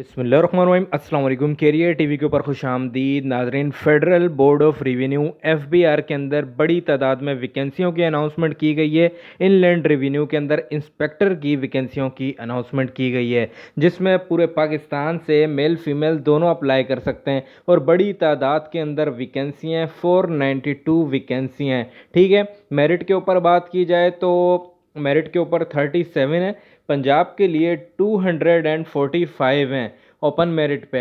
बसमीम career we के ऊपर खुश आमदीद नाजरन federal board of revenue F B R के अंदर बड़ी तादाद में वैकेंसीयों की अनाउंसमेंट की गई है इनलैंड रेवेन्यू के अंदर इंस्पेक्टर की वैकेंसीयों की अनाउंसमेंट की गई है जिसमें पूरे पाकिस्तान से मेल फीमेल दोनों अप्लाई कर सकते हैं और बड़ी तादाद के अंदर वैकेंसी हैं फोर नाइन्टी टू वैकेंसी हैं ठीक है मेरिट के ऊपर बात की जाए तो मेरिट के ऊपर थर्टी सेवन है पंजाब के लिए 245 हैं ओपन मेरिट पे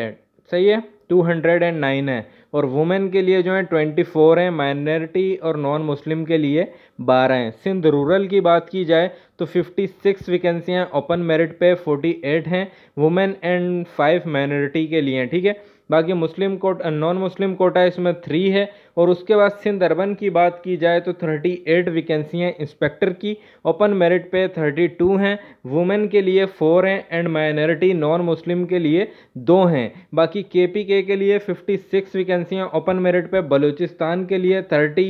सही है 209 है और वुमेन के लिए जो ट्वेंटी 24 हैं माइनॉरिटी और नॉन मुस्लिम के लिए 12 हैं सिंध रूरल की बात की जाए तो 56 वैकेंसियाँ ओपन मेरिट पे 48 हैं वुमेन एंड फाइव माइनॉरिटी के लिए ठीक है बाकी Muslim quota non Muslim quota इसमें थ्री है और उसके बाद सिंध अर्बन की बात की जाए तो थर्टी एट वैकेंसी हैं इंस्पेक्टर की ओपन मेरिट पे थर्टी टू हैं वुमेन के लिए फोर हैं एंड माइनॉरिटी नॉन मुस्लिम के लिए दो हैं बाकी के पी के के लिए फिफ्टी सिक्स वैकेंसी हैं ओपन मेरिट पे बलूचिस्तान के लिए थर्टी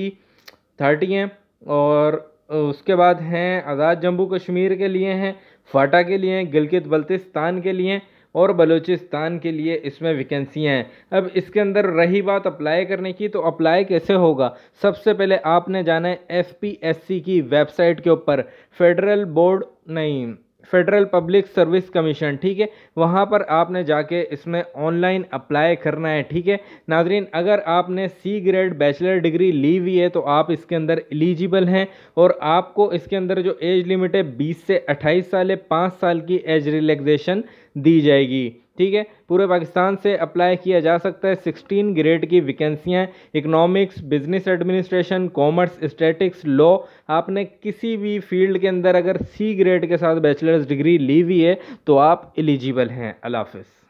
थर्टी हैं और उसके बाद हैं आज़ाद जम्मू कश्मीर के लिए हैं फाटा के लिए हैं गिलगित बल्तिस्तान के लिए और बलूचिस्तान के लिए इसमें वैकेंसियाँ हैं अब इसके अंदर रही बात अप्लाई करने की तो अप्लाई कैसे होगा सबसे पहले आपने जाना है सी की वेबसाइट के ऊपर फेडरल बोर्ड नहीं फेडरल पब्लिक सर्विस कमीशन ठीक है वहाँ पर आपने जाके इसमें ऑनलाइन अप्लाई करना है ठीक है नाजरीन अगर आपने सी ग्रेड बैचलर डिग्री ली हुई है तो आप इसके अंदर एलिजिबल हैं और आपको इसके अंदर जो एज लिमिट है बीस से अट्ठाईस साल है पाँच साल की एज रिलैक्सेशन दी जाएगी ठीक है पूरे पाकिस्तान से अप्लाई किया जा सकता है 16 ग्रेड की वैकेंसियाँ economics business administration commerce statics law आपने किसी भी फील्ड के अंदर अगर सी ग्रेड के साथ बैचलर्स डिग्री ली हुई है तो आप एलिजिबल हैं अलाफ़